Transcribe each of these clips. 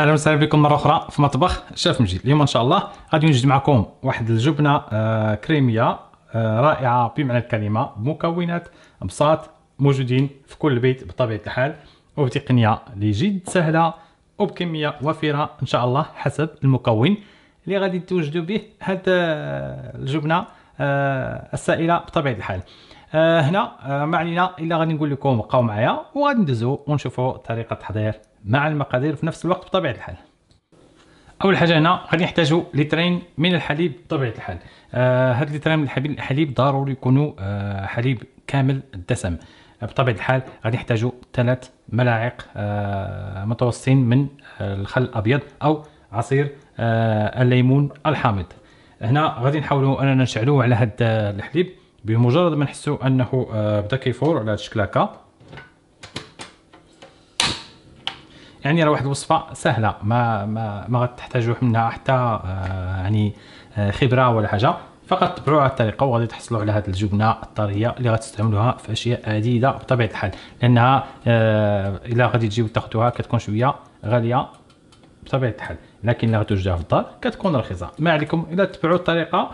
اهلا وسهلا بكم مره اخرى في مطبخ شاف مجيد اليوم ان شاء الله غادي نوجد معكم واحد الجبنه آه، كريميه آه، رائعه بمعنى الكلمه مكونات بساط موجودين في كل بيت بطبيعه الحال وبتقنيه اللي جد سهله وبكميه وفيره ان شاء الله حسب المكون اللي غادي توجدوا به هاد آه، الجبنه السائله بطبيعه الحال آه، هنا آه، ما علينا الا غادي نقول لكم بقاو معايا وغادي ندوزو ونشوفو طريقه التحضير مع المقادير في نفس الوقت بطبيعه الحال اول حاجه هنا غادي نحتاجو لترين من الحليب بطبيعه الحال آه هاد لترين من الحليب ضروري يكونوا آه حليب كامل الدسم آه، بطبيعه الحال غادي نحتاجو ثلاث ملاعق آه متوسطين من الخل الابيض او عصير آه الليمون الحامض هنا غادي نحاولوا اننا نشعلوه على هاد الحليب بمجرد ما نحسو انه آه، بدا كيفور على هذا الشكل هكا يعني راه واحد الوصفه سهله ما ما ما غتحتاجوا منها حتى آه، يعني آه، خبره ولا حاجه فقط تبعوا هذه الطريقه وغادي تحصلوا على هذه الجبنه الطريه اللي غتستعملوها في اشياء عديده بطبيعه الحال لانها الا غادي تجيو تاخذوها كتكون شويه غاليه بطبيعه الحال لكن الا غتوجدها في الدار كتكون رخيصه ما عليكم الا تبعوا الطريقه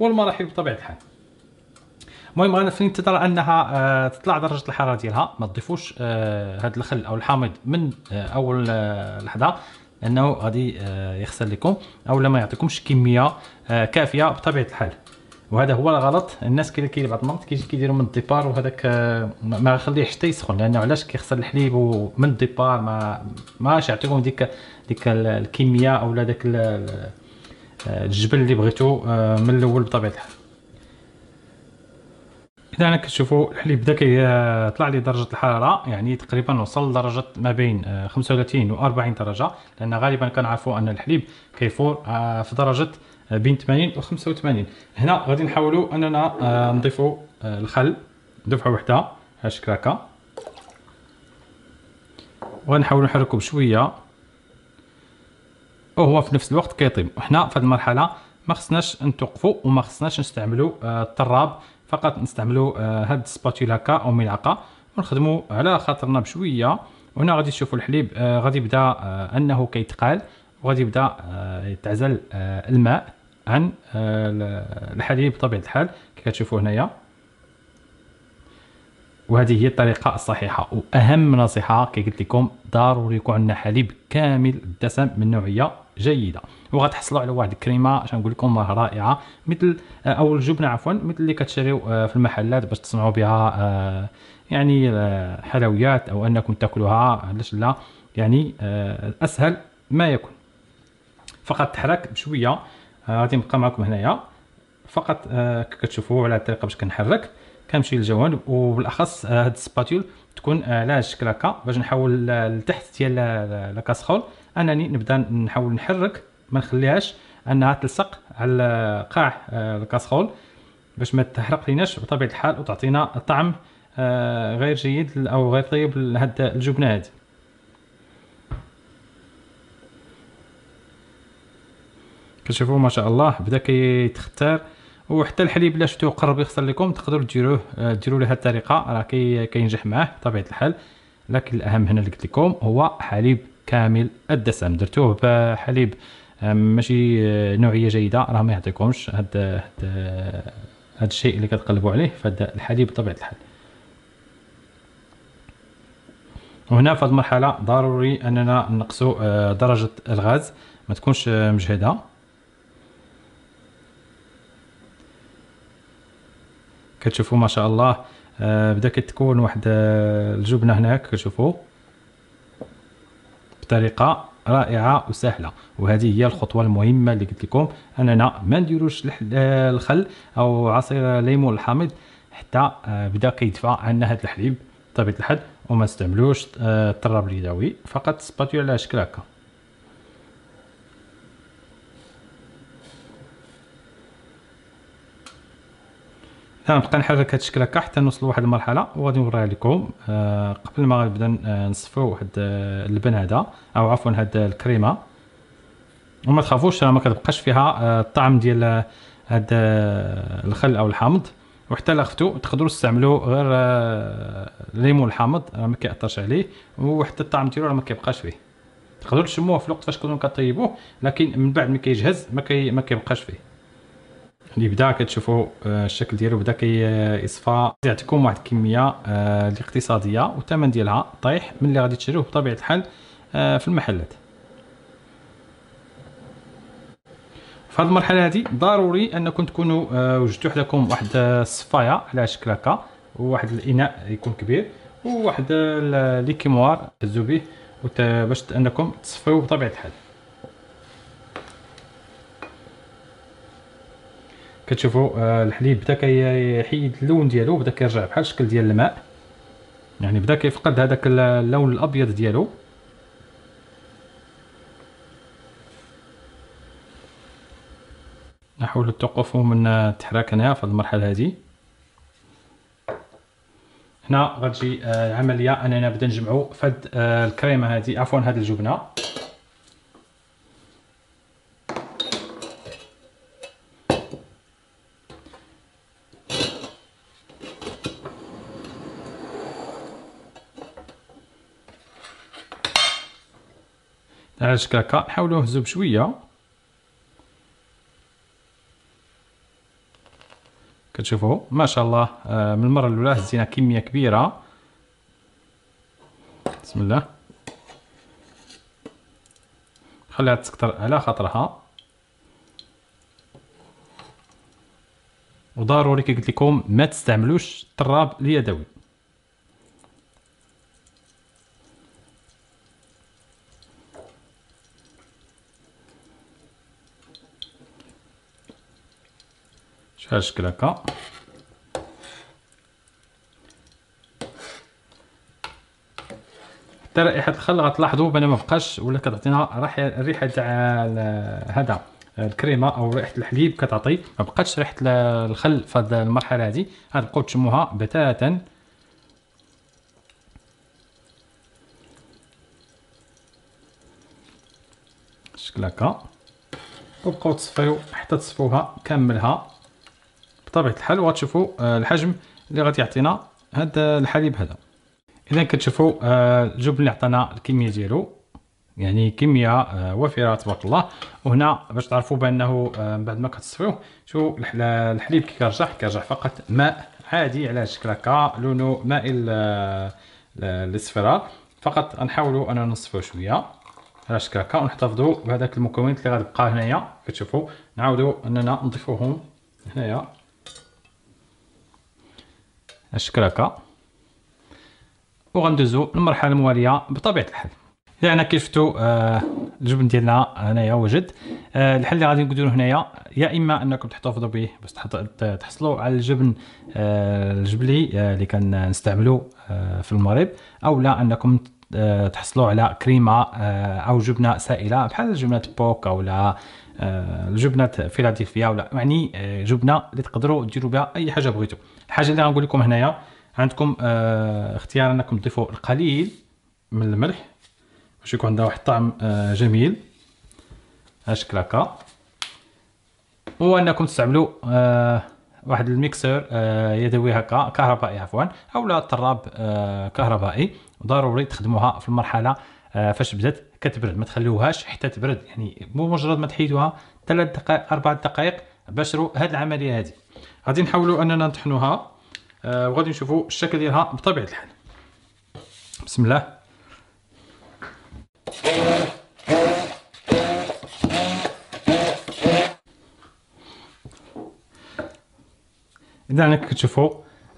والمراحل بطبيعه الحال المهم في الانتظار انها آه، تطلع درجه الحراره ديالها ما تضيفوش هذا آه، الخل او الحامض من آه، اول لحظه لانه غادي يخسر لكم او لما يعطيكمش كميه كافيه بطبيعه الحال وهذا هو الغلط الناس كاين كاين بعض المرات كيجي كيديروا من الديبار وهذاك ما يخليه حتى يسخن لانه علاش كيخسر الحليب ومن الديبار ما ماش يعطيكم ديك ديك الكميه اولا داك الجبل اللي بغيتو من الاول بطبيعه الحال اذا انا كتشوفوا الحليب بدا كيطلع لي درجه الحراره يعني تقريبا وصل لدرجه ما بين 35 آه، و 40 درجه لان غالبا كنعرفوا ان الحليب كيفور آه، في درجه آه، بين 80 و 85 هنا غادي نحاولوا اننا نضيفوا الخل دفعه وحده هشكل هكا وغنحاولوا نحركوا بشويه وهو في نفس الوقت كيطيب وحنا في هذه المرحله ما خصناش نتوقفوا وما خصناش نستعملوا الطراب فقط نستعملوا آه، هاد السباتول هكا او ملعقه ونخدموا على خاطرنا بشويه وهنا غادي تشوفوا الحليب آه، غادي يبدا آه، انه كيتقال وغادي يبدا يتعزل الماء عن الحليب بطبيعه الحال كي كتشوفوا هنايا وهذه هي الطريقه الصحيحه واهم نصيحه كي قلت لكم ضروري يكون عندنا حليب كامل الدسم من نوعيه جيده وغتحصلوا على واحد الكريمه اش نقول لكم رائعه مثل آه، او الجبنه عفوا مثل اللي كتشريو آه، في المحلات باش تصنعوا بها آه، يعني حلويات او انكم تاكلوها علاش لا يعني اسهل ما يكون فقط تحرك بشويه غادي نبقى معكم هنايا فقط كتشوفوا على الطريقه باش كنحرك كنمشي للجوانب وبالاخص هاد السباتول تكون على شكل هكا باش نحول لتحت ديال لاكاسخول انني نبدا نحاول نحرك ما نخليهاش انها تلصق على قاع آه، الكاسرول باش ما تحرق ليناش بطبيعه الحال وتعطينا طعم آه، غير جيد او غير طيب لهاد الجبنه هذه كتشوفوا ما شاء الله بدا كيتختار وحتى الحليب الا شفتوه قرب يخسر لكم تقدروا ديروه آه، ديروا له الطريقه راه كينجح معاه بطبيعه الحال لكن الاهم هنا اللي قلت لكم هو حليب كامل الدسم درتوه بحليب ماشي آه، نوعيه جيده راه ما يعطيكمش هاد هاد الشيء اللي كتقلبوا عليه فهاد الحليب بطبيعه الحال وهنا في هذه المرحله ضروري اننا نقصوا آه، درجه الغاز ما تكونش آه، مجهده كتشوفوا ما شاء الله بدا كتكون واحد الجبنه هناك كتشوفوا بطريقه رائعه وسهله وهذه هي الخطوه المهمه اللي قلت لكم اننا ما نديروش الخل او عصير ليمون الحامض حتى آه، بدا كيدفع عنا هذا الحليب طبيعه الحال وما نستعملوش آه، الطراب اليدوي فقط سباتيو على شكل هكا تنبقى نحرك هذا الشكل هكا حتى نوصل لواحد المرحله وغادي نوريها لكم آه قبل ما نبدا آه، نصفوا واحد اللبن آه، هذا او عفوا هاد الكريمه وما تخافوش ما كتبقاش فيها آه، الطعم ديال هاد الخل او الحامض وحتى الا خفتو تقدروا تستعملوا غير الليمون الحامض راه ما كيأثرش عليه وحتى الطعم ديالو راه ما كيبقاش فيه تقدروا تشموه في الوقت فاش تكونوا كطيبوه لكن من بعد ما كيجهز ما كيبقاش فيه اللي بدا كتشوفوا آه، الشكل ديالو بدا كيصفى يعطيكم واحد الكميه آه، الاقتصاديه والثمن ديالها طايح من اللي غادي تشريوه بطبيعه الحال آه، في المحلات في هذه المرحله هذه ضروري انكم تكونوا وجدتوا حداكم واحد الصفايه على شكل هكا وواحد الاناء يكون كبير وواحد ليكيموار تهزوا به باش انكم تصفيو بطبيعه الحال كتشوفوا آه، الحليب بدا كيحيد اللون ديالو بدا كيرجع بحال الشكل ديال الماء يعني بدا كيفقد هذاك اللون الابيض ديالو نحاول التوقف من التحراك هنا في المرحله هذه هنا غتجي آه، العمليه اننا بدا نجمعوا فهاد آه، الكريمه هذه عفوا هاد الجبنه عاج هكا نحاولو نهزو بشويه كتشوفو ما شاء الله آه، من المره الاولى هزينا كميه كبيره بسم الله خليها تسكتر على خاطرها وضروري كي قلت لكم ما تستعملوش التراب اليدوي شحال شكل هكا حتى رائحه الخل غتلاحظوا بان ما بقاش ولا كتعطينا الريحه تاع هذا الكريمه او ريحه الحليب كتعطي ما بقاتش ريحه الخل في هذه المرحله هذه غتبقاو تشموها بتاتا شكل هكا وبقاو تصفيو حتى تصفوها كاملها بطبيعه الحال وغتشوفوا آه، الحجم اللي غادي يعطينا هذا آه، الحليب هذا اذا كتشوفوا آه، الجبن اللي عطانا الكميه ديالو يعني كميه وفيره تبارك الله وهنا باش تعرفوا بانه من بعد ما كتصفيوه شوفوا الحليب كي كيرجع كيرجع فقط ماء عادي على شكل هكا لونه مائل للصفرة فقط غنحاولوا اننا نصفوه شويه على شكل هكا ونحتفظوا بهذاك المكونات اللي غتبقى هنايا كتشوفوا نعاودوا اننا نضيفوهم هنايا الشكراكه وغندوزو للمرحله المواليه بطبيعه الحال اذا انا كيف شفتوا آه، الجبن ديالنا هنايا وجد آه، الحل اللي غادي نديرو هنايا يا اما انكم تحتفظوا به باش تحصلوا على الجبن آه، الجبلي اللي كنستعملو في المغرب او لا انكم تحصلوا على كريمه آه، او جبنه سائله بحال جبنه بوك أو آه، جبنة فيلادلفيا ولا يعني آه، جبنه اللي تقدروا ديروا بها اي حاجه بغيتوا الحاجه اللي غنقول لكم هنايا عندكم اختيار انكم تضيفوا القليل من الملح باش يكون عندها واحد الطعم جميل هشكل هكا وانكم تستعملوا واحد الميكسر آه، يدوي هكا كهربائي عفوا او لا طراب آه، كهربائي ضروري تخدموها في المرحله آه، فاش بدات كتبرد ما تخليوهاش حتى تبرد يعني بمجرد ما تحيدوها ثلاث دقائق اربع دقائق باشروا هذه العمليه هذه غادي نحاولوا اننا نطحنوها وغادي نشوفوا الشكل ديالها بطبيعه الحال بسم الله اذا انك تشوفوا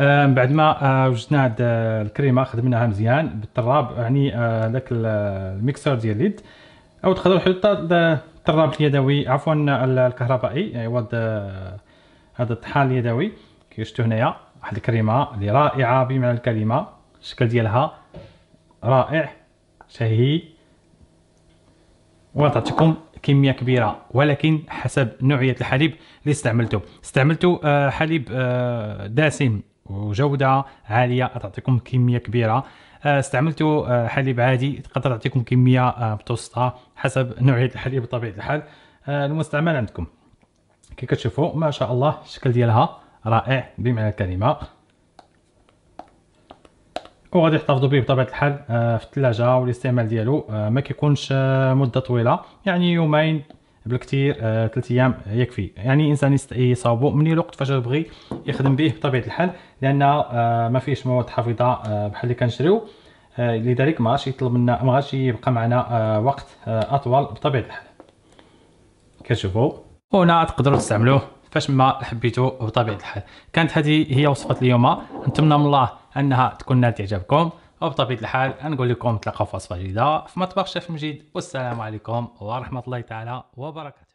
آه، من بعد ما آه، وجدنا هاد آه، الكريمه خدمناها مزيان بالطراب يعني داك الميكسر ديال اليد او تقدروا حتى الطراب اليدوي عفوا الكهربائي ايوا هذا الطحال اليدوي كي شفتوا هنايا واحد الكريمه اللي رائعه بمعنى الكلمه الشكل ديالها رائع شهي وغنعطيكم كميه كبيره ولكن حسب نوعيه الحليب اللي استعملته استعملت آه، حليب آه، دسم وجوده عاليه تعطيكم كميه كبيره آه، استعملت حليب عادي تقدر تعطيكم كميه متوسطه حسب نوعيه الحليب بطبيعه الحال المستعمل عندكم كي كتشوفوا ما شاء الله الشكل ديالها رائع بمعنى الكلمه وغادي يحتفظوا به بطبيعه الحال آه، في الثلاجه والاستعمال ديالو آه، ما كيكونش آه، مده طويله يعني يومين بالكثير ثلاث ايام يكفي يعني الانسان يصاوبو من الوقت فاش بغي يخدم به بطبيعه الحال لان ما فيهش مواد حافظه بحال اللي كنشريو لذلك ما غاش يطلب منا ما غاش يبقى معنا وقت اطول بطبيعه الحال كتشوفوا هنا تقدروا تستعملوه فاش ما حبيتو بطبيعه الحال كانت هذه هي وصفه اليوم نتمنى من الله انها تكون نالت اعجابكم وبطبيعه الحال نقول لكم تلقاو في وصفه جديده في مطبخ شيف مجيد والسلام عليكم ورحمه الله تعالى وبركاته